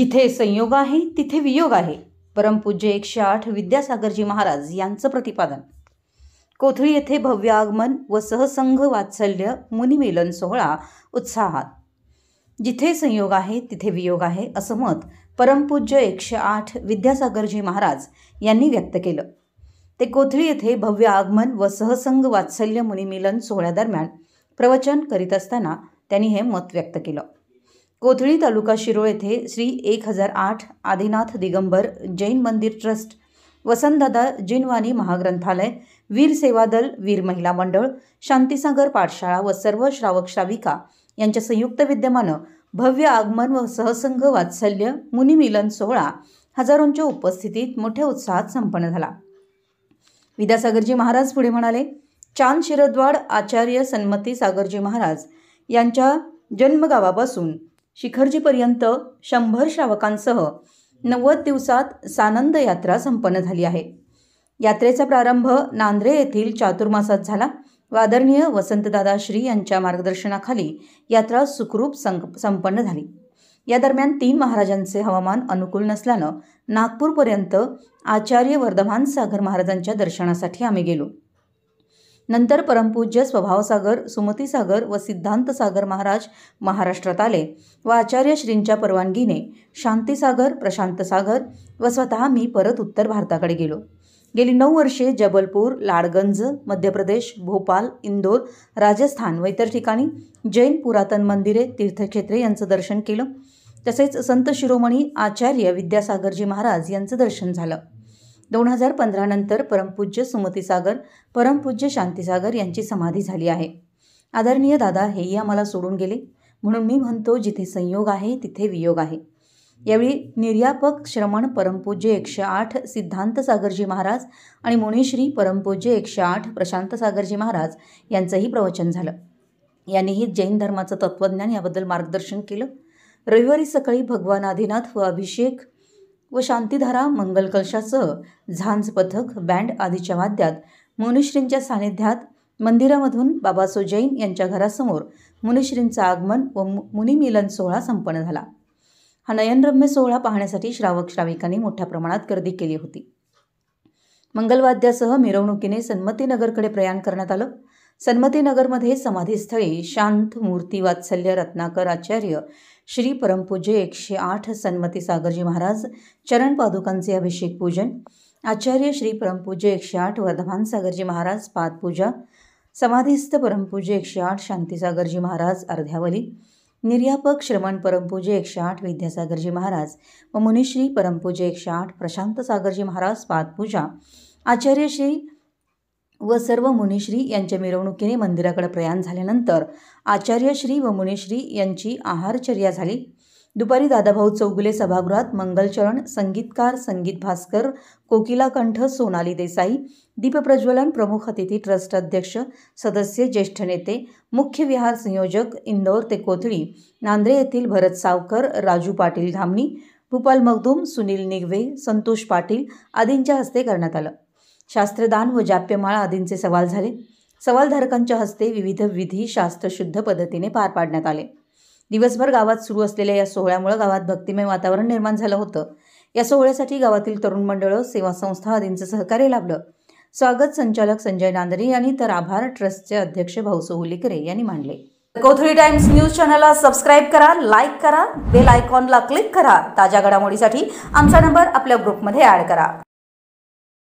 जिथे संयोग आहे तिथे वियोग आहे परमपूज्य एकशे आठ विद्यासागरजी महाराज यांचं प्रतिपादन कोथळी येथे भव्य आगमन व सहसंघ वात्सल्य मुनिमेलन सोहळा उत्साहात जिथे संयोग आहे तिथे वियोग आहे असं मत परमपूज्य एकशे आठ विद्यासागरजी महाराज यांनी व्यक्त केलं ते कोथळी येथे भव्य आगमन व सहसंघ वात्सल्य मुनिमिलन सोहळ्यादरम्यान प्रवचन करीत असताना त्यांनी हे मत व्यक्त केलं कोथळी तालुका शिरोळ येथे श्री एक हजार आठ आदिनाथ दिगंबर जैन मंदिर ट्रस्ट वसंतदादा जिनवानी महाग्रंथालय वीर सेवा दल वीर महिला मंडळ शांतीसागर पाठशाळा व सर्व श्रावक श्राविका यांच्या संयुक्त विद्यमानं भव्य आगमन व सहसंघ वात्सल्य मुनिमिलन सोहळा हजारोंच्या उपस्थितीत मोठ्या उत्साहात संपन्न झाला विद्यासागरजी महाराज पुढे म्हणाले चांद शिरद्वाड आचार्य सन्मती सागरजी महाराज यांच्या जन्मगावापासून शिखरजीपर्यंत शंभर श्रावकांसह नव्वद दिवसात सानंद यात्रा संपन्न झाली आहे यात्रेचा प्रारंभ नांद्रे येथील चातुर्मासात झाला वादरणीय वसंतदादा श्री यांच्या मार्गदर्शनाखाली यात्रा सुखरूप संपन्न झाली या दरम्यान तीन महाराजांचे हवामान अनुकूल नसल्यानं नागपूरपर्यंत आचार्य वर्धमान सागर महाराजांच्या दर्शनासाठी आम्ही गेलो नंतर परमपूज्य स्वभावसागर सुमतीसागर व सिद्धांतसागर महाराज महाराष्ट्रात आले व आचार्य श्रींच्या परवानगीने शांतीसागर प्रशांतसागर व स्वतः मी परत उत्तर भारताकडे गेलो गेली नऊ वर्षे जबलपूर लाडगंज मध्य प्रदेश भोपाल इंदोर राजस्थान व इतर ठिकाणी जैन पुरातन मंदिरे तीर्थक्षेत्रे यांचं दर्शन केलं तसेच संत शिरोमणी आचार्य विद्यासागरजी महाराज यांचं दर्शन झालं दोन हजार पंधरानंतर परमपूज्य सुमतीसागर परमपूज्य शांतीसागर यांची समाधी झाली आहे आदरणीय दादा हेही आम्हाला सोडून गेले म्हणून मी म्हणतो जिथे संयोग आहे तिथे वियोग आहे यावेळी निर्यापक श्रमण परमपूज्य एकशे आठ सिद्धांत सागरजी महाराज आणि मुनिश्री परमपूज्य एकशे आठ प्रशांत सागरजी महाराज यांचंही प्रवचन झालं यांनीही जैन धर्माचं तत्त्वज्ञान याबद्दल मार्गदर्शन केलं रविवारी सकाळी भगवान आदिनाथ व अभिषेक व शांतीधारा मंगलकलशासह झांज पथक बँड आदीच्या वाद्यात मुनिश्रींच्या सानिध्यात मंदिरामधून बाबासो जैन यांच्या घरासमोर मुनिश्रींचं आगमन व मुनिमिलन सोहळा संपन्न झाला हा नयनरम्य सोहळा पाहण्यासाठी श्रावक श्राविकांनी मोठ्या प्रमाणात गर्दी केली होती मंगलवाद्यासह मिरवणुकीने सन्मतीनगरकडे प्रयाण करण्यात आलं सन्मतीनगरमध्ये समाधीस्थळी शांत मूर्ती वात्सल्य रत्नाकर आचार्य श्री परमपूज्य एकशे आठ सन्मती सागरजी महाराज चरण पादुकांचे अभिषेक पूजन आचार्य श्री परमपूज्य एकशे आठ वर्धमान सागरजी महाराज पादपूजा समाधीस्थ परमपूज्य एकशे आठ शांतीसागरजी महाराज अर्ध्यावली निर्यापक श्रमण परमपूज्य एकशे आठ विद्यासागरजी महाराज व मुनिश्री परमपूज्य एकशे आठ प्रशांत सागरजी महाराज पादपूजा आचार्य श्री व सर्व मुनिश्री यांच्या मिरवणुकीने मंदिराकडे प्रयाण झाल्यानंतर आचार्य श्री व मुनिश्री यांची आहारचर्या झाली दुपारी दादाभाऊ चौगुले सभागृहात मंगलचरण संगीतकार संगीत भास्कर कोकिलाकंठ सोनाली देसाई दीपप्रज्वलन प्रमुख अतिथी ट्रस्ट अध्यक्ष सदस्य ज्येष्ठ नेते मुख्य विहार संयोजक इंदौर ते कोथळी नांद्रे येथील भरत सावकर राजू पाटील धामणी भूपाल मगदूम सुनील निगवे संतोष पाटील आदींच्या हस्ते करण्यात आलं शास्त्रदान व जाप्यमाळ आदींचे सवाल झाले सवालधारकांच्या हस्ते विविध विधी शास्त्रशुद्ध पद्धतीने पार पाडण्यात आले दिवसभर गावात सुरू असलेल्या या सोहळ्यामुळे गावात भक्तिमय वातावरण निर्माण झालं होतं या सोहळ्यासाठी गावातील तरुण मंडळं सेवा संस्था आदींचं सहकार्य लाभलं स्वागत संचालक संजय नांदरे यांनी तर आभार ट्रस्टचे अध्यक्ष भाऊसो हुलीकरे यांनी मांडले कोथळी टाइम्स न्यूज चॅनलला सबस्क्राईब करा लाईक करा बेल आयकॉनला क्लिक करा ताज्या घडामोडीसाठी आमचा नंबर आपल्या ग्रुपमध्ये ॲड करा